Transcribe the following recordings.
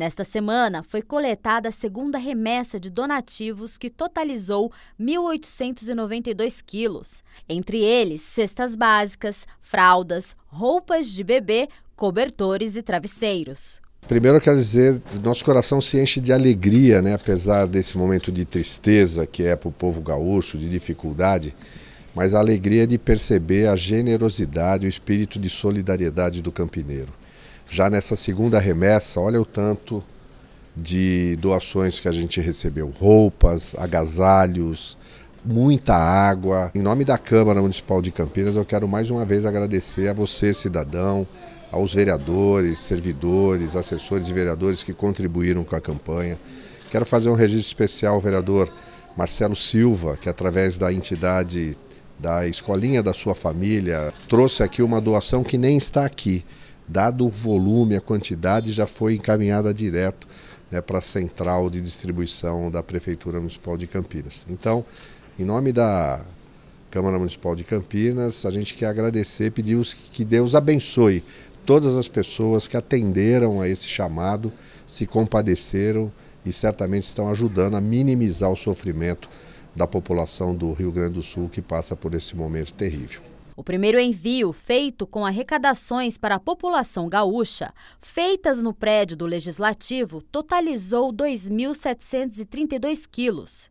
Nesta semana, foi coletada a segunda remessa de donativos, que totalizou 1.892 quilos. Entre eles, cestas básicas, fraldas, roupas de bebê, cobertores e travesseiros. Primeiro eu quero dizer, nosso coração se enche de alegria, né? apesar desse momento de tristeza que é para o povo gaúcho, de dificuldade, mas a alegria de perceber a generosidade, o espírito de solidariedade do campineiro. Já nessa segunda remessa, olha o tanto de doações que a gente recebeu: roupas, agasalhos, muita água. Em nome da Câmara Municipal de Campinas, eu quero mais uma vez agradecer a você, cidadão, aos vereadores, servidores, assessores e vereadores que contribuíram com a campanha. Quero fazer um registro especial ao vereador Marcelo Silva, que através da entidade da escolinha da sua família trouxe aqui uma doação que nem está aqui dado o volume, a quantidade, já foi encaminhada direto né, para a central de distribuição da Prefeitura Municipal de Campinas. Então, em nome da Câmara Municipal de Campinas, a gente quer agradecer, pedir que Deus abençoe todas as pessoas que atenderam a esse chamado, se compadeceram e certamente estão ajudando a minimizar o sofrimento da população do Rio Grande do Sul que passa por esse momento terrível. O primeiro envio, feito com arrecadações para a população gaúcha, feitas no prédio do Legislativo, totalizou 2.732 quilos.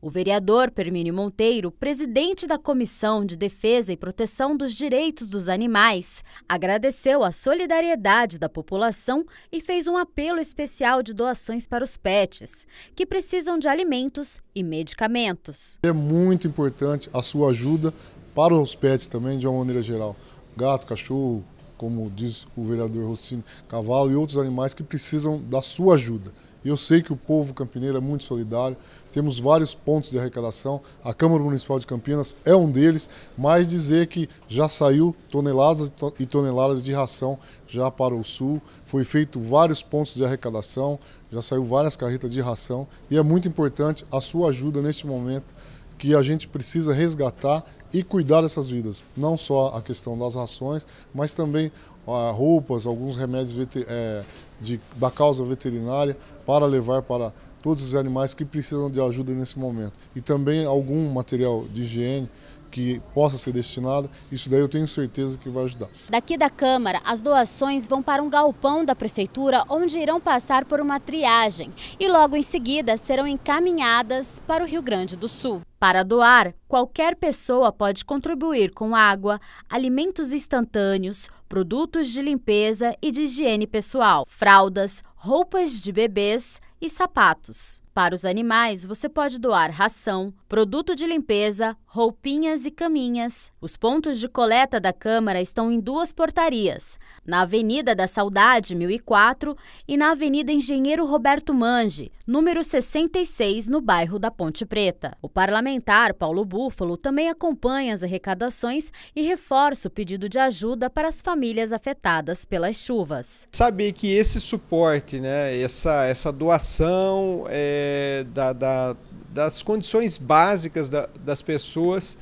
O vereador Permínio Monteiro, presidente da Comissão de Defesa e Proteção dos Direitos dos Animais, agradeceu a solidariedade da população e fez um apelo especial de doações para os pets, que precisam de alimentos e medicamentos. É muito importante a sua ajuda para os pets também, de uma maneira geral. Gato, cachorro, como diz o vereador Rossini, cavalo e outros animais que precisam da sua ajuda. Eu sei que o povo campineiro é muito solidário, temos vários pontos de arrecadação, a Câmara Municipal de Campinas é um deles, mas dizer que já saiu toneladas e toneladas de ração já para o sul, foi feito vários pontos de arrecadação, já saiu várias carretas de ração e é muito importante a sua ajuda neste momento que a gente precisa resgatar e cuidar dessas vidas. Não só a questão das rações, mas também ah, roupas, alguns remédios é, de, da causa veterinária para levar para todos os animais que precisam de ajuda nesse momento. E também algum material de higiene que possa ser destinada, isso daí eu tenho certeza que vai ajudar. Daqui da Câmara, as doações vão para um galpão da Prefeitura, onde irão passar por uma triagem e logo em seguida serão encaminhadas para o Rio Grande do Sul. Para doar, qualquer pessoa pode contribuir com água, alimentos instantâneos, produtos de limpeza e de higiene pessoal, fraldas, roupas de bebês e sapatos. Para os animais, você pode doar ração, produto de limpeza, roupinhas e caminhas. Os pontos de coleta da Câmara estão em duas portarias, na Avenida da Saudade, 1004, e na Avenida Engenheiro Roberto Mange, número 66, no bairro da Ponte Preta. O parlamentar Paulo Búfalo também acompanha as arrecadações e reforça o pedido de ajuda para as famílias afetadas pelas chuvas. Saber que esse suporte né, essa, essa doação é, da, da, das condições básicas da, das pessoas.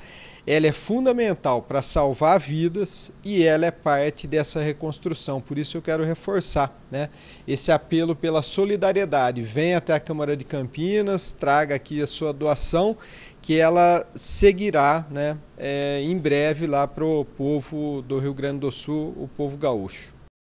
Ela é fundamental para salvar vidas e ela é parte dessa reconstrução. Por isso eu quero reforçar né, esse apelo pela solidariedade. Venha até a Câmara de Campinas, traga aqui a sua doação que ela seguirá né, é, em breve lá para o povo do Rio Grande do Sul, o povo gaúcho.